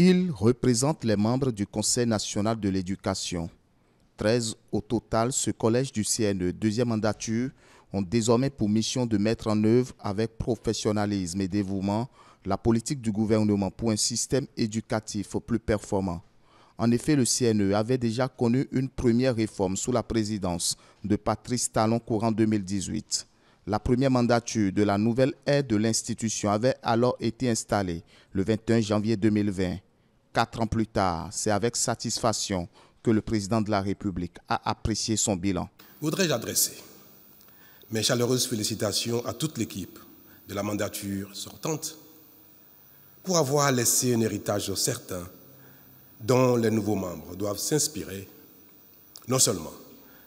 Il représente les membres du Conseil national de l'éducation. 13 au total, ce collège du CNE, deuxième mandature, ont désormais pour mission de mettre en œuvre avec professionnalisme et dévouement la politique du gouvernement pour un système éducatif plus performant. En effet, le CNE avait déjà connu une première réforme sous la présidence de Patrice Talon courant 2018. La première mandature de la nouvelle aide de l'institution avait alors été installée le 21 janvier 2020. Quatre ans plus tard, c'est avec satisfaction que le président de la République a apprécié son bilan. Voudrais-je adresser mes chaleureuses félicitations à toute l'équipe de la mandature sortante pour avoir laissé un héritage certain dont les nouveaux membres doivent s'inspirer, non seulement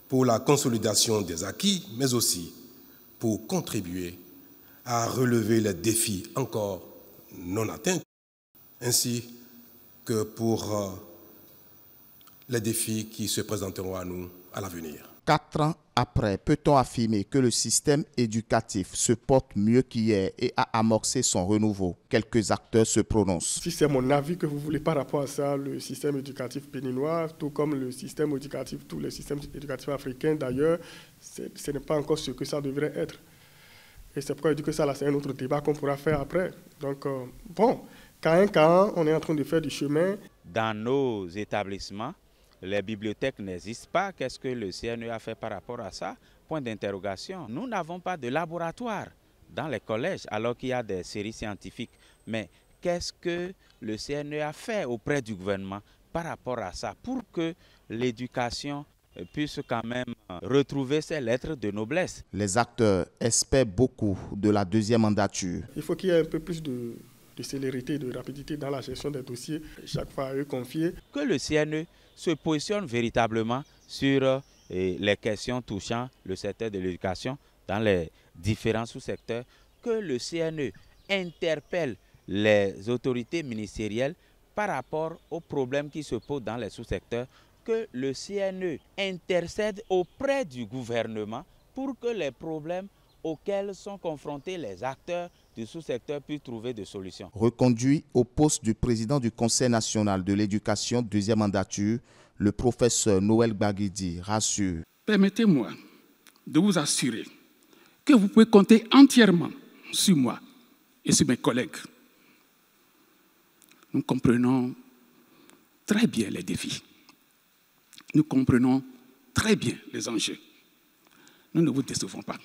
pour la consolidation des acquis, mais aussi pour contribuer à relever les défis encore non atteints. Ainsi, pour euh, les défis qui se présenteront à nous à l'avenir. Quatre ans après, peut-on affirmer que le système éducatif se porte mieux qu'hier et a amorcé son renouveau Quelques acteurs se prononcent. Si c'est mon avis que vous voulez par rapport à ça, le système éducatif péninois, tout comme le système éducatif, tous les systèmes éducatifs africains d'ailleurs, ce n'est pas encore ce que ça devrait être. Et c'est pourquoi je dis que ça, c'est un autre débat qu'on pourra faire après. Donc, euh, bon, quand on est en train de faire du chemin. Dans nos établissements, les bibliothèques n'existent pas. Qu'est-ce que le CNE a fait par rapport à ça Point d'interrogation. Nous n'avons pas de laboratoire dans les collèges, alors qu'il y a des séries scientifiques. Mais qu'est-ce que le CNE a fait auprès du gouvernement par rapport à ça pour que l'éducation puisse quand même retrouver ses lettres de noblesse. Les acteurs espèrent beaucoup de la deuxième mandature. Il faut qu'il y ait un peu plus de de célérité et de rapidité dans la gestion des dossiers, chaque fois à eux confiés. Que le CNE se positionne véritablement sur euh, les questions touchant le secteur de l'éducation dans les différents sous-secteurs, que le CNE interpelle les autorités ministérielles par rapport aux problèmes qui se posent dans les sous-secteurs, que le CNE intercède auprès du gouvernement pour que les problèmes auxquels sont confrontés les acteurs du sous-secteur puissent trouver des solutions. Reconduit au poste du président du Conseil national de l'éducation, deuxième mandature, le professeur Noël Baguidi rassure. Permettez-moi de vous assurer que vous pouvez compter entièrement sur moi et sur mes collègues. Nous comprenons très bien les défis. Nous comprenons très bien les enjeux. Nous ne vous décevons pas.